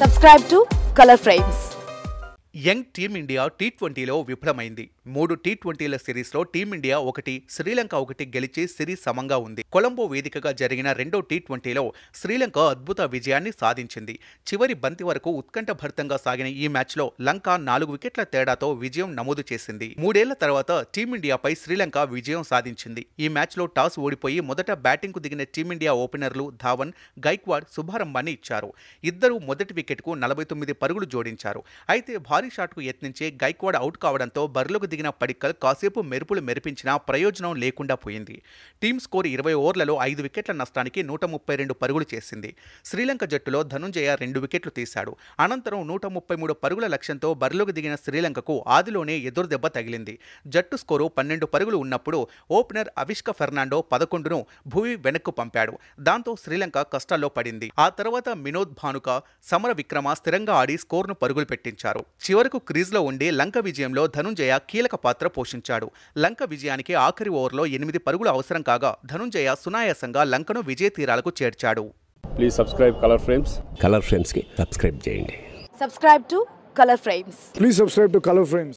subscribe to colour frames young team India T ట్వంటీలో విఫలమైంది మూడు టీ ట్వంటీల సిరీస్లో టీమిండియా ఒకటి శ్రీలంక ఒకటి గెలిచి సిరీస్ సమంగా ఉంది కొలంబో వేదికగా జరిగిన రెండో టీ ట్వంటీలో శ్రీలంక అద్భుత విజయాన్ని సాధించింది చివరి బంతి వరకు ఉత్కంఠభరితంగా సాగిన ఈ మ్యాచ్లో లంక నాలుగు వికెట్ల తేడాతో విజయం నమోదు చేసింది మూడేళ్ల తర్వాత టీమిండియాపై శ్రీలంక విజయం సాధించింది ఈ మ్యాచ్లో టాస్ ఓడిపోయి మొదట బ్యాటింగ్కు దిగిన టీమిండియా ఓపెనర్లు ధావన్ గైక్వాడ్ శుభారంభాన్ని ఇచ్చారు ఇద్దరు మొదటి వికెట్కు నలభై తొమ్మిది పరుగులు జోడించారు అయితే భారీ షాట్కు యత్నించే గైక్వాడ్ అవుట్ కావడంతో బరిలోకి దిగిన పడిక్కల్ కాసేపు మెరుపులు మెరిపించినా ప్రయోజనం లేకుండా పోయింది టీమ్ స్కోర్ ఇరవై ఓవర్లలో ఐదు వికెట్ల నష్టానికి నూట ముప్పై రెండు పరుగులు చేసింది శ్రీలంక జట్టులో ధనుంజయ రెండు వికెట్లు తీశాడు అనంతరం నూట ముప్పై మూడు పరుగుల లక్ష్యంతో బరిలోకి దిగిన శ్రీలంకకు ఆదిలోనే ఎదురుదెబ్బ తగిలింది జట్టు స్కోరు పన్నెండు పరుగులు ఉన్నప్పుడు ఓపెనర్ అవిష్క ఫెర్నాండో పదకొండును భూమి వెనక్కు పంపాడు దాంతో శ్రీలంక కష్టాల్లో పడింది ఆ తర్వాత వినోద్ భానుక సమర విక్రమ స్థిరంగా ఆడి స్కోర్ను పరుగులు పెట్టించారు చివరకు క్రీజ్లో ఉండి లంక విజయంలో ధనుంజయ కీలక కీలక పాత్ర పోషించాడు లంక విజయానికి ఆఖరి ఓవర్లో ఎనిమిది పరుగులు అవసరం కాగా ధనుంజయ సునాయాసంగా లంకను విజయ తీరాలకు చేర్చాడు please subscribe colour frames colour frames కి సబ్స్క్రైబ్ చేయండి subscribe to colour frames please subscribe to colour frames